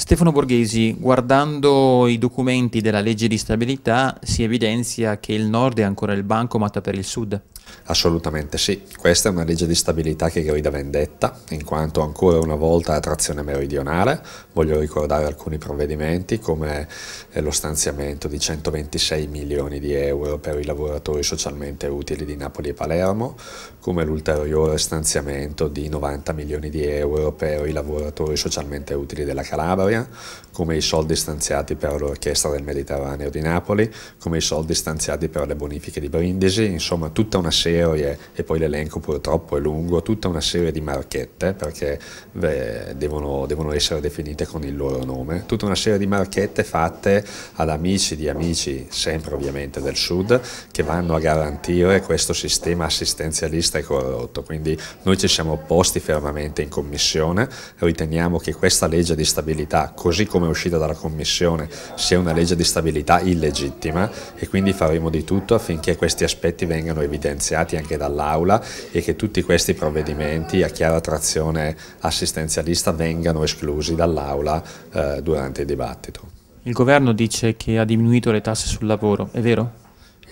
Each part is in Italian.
Stefano Borghesi, guardando i documenti della legge di stabilità, si evidenzia che il nord è ancora il banco bancomat per il sud. Assolutamente sì, questa è una legge di stabilità che grida vendetta, in quanto ancora una volta a trazione meridionale. Voglio ricordare alcuni provvedimenti come eh, lo stanziamento di 126 milioni di euro per i lavoratori socialmente utili di Napoli e Palermo, come l'ulteriore stanziamento di 90 milioni di euro per i lavoratori socialmente utili della Calabria storia, come i soldi stanziati per l'Orchestra del Mediterraneo di Napoli, come i soldi stanziati per le bonifiche di Brindisi, insomma tutta una serie, e poi l'elenco purtroppo è lungo, tutta una serie di marchette, perché beh, devono, devono essere definite con il loro nome, tutta una serie di marchette fatte ad amici di amici, sempre ovviamente del Sud, che vanno a garantire questo sistema assistenzialista e corrotto. Quindi noi ci siamo opposti fermamente in Commissione, riteniamo che questa legge di stabilità stabilità, così come è uscita dalla Commissione, sia una legge di stabilità illegittima e quindi faremo di tutto affinché questi aspetti vengano evidenziati anche dall'Aula e che tutti questi provvedimenti a chiara trazione assistenzialista vengano esclusi dall'Aula eh, durante il dibattito. Il governo dice che ha diminuito le tasse sul lavoro, è vero?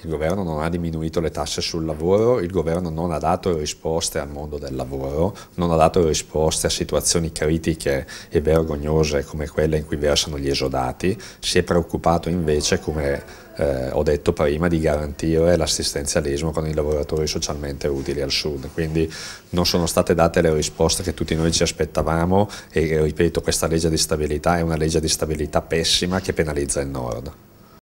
il governo non ha diminuito le tasse sul lavoro, il governo non ha dato risposte al mondo del lavoro, non ha dato risposte a situazioni critiche e vergognose come quelle in cui versano gli esodati, si è preoccupato invece, come eh, ho detto prima, di garantire l'assistenzialismo con i lavoratori socialmente utili al Sud. Quindi non sono state date le risposte che tutti noi ci aspettavamo e ripeto, questa legge di stabilità è una legge di stabilità pessima che penalizza il Nord.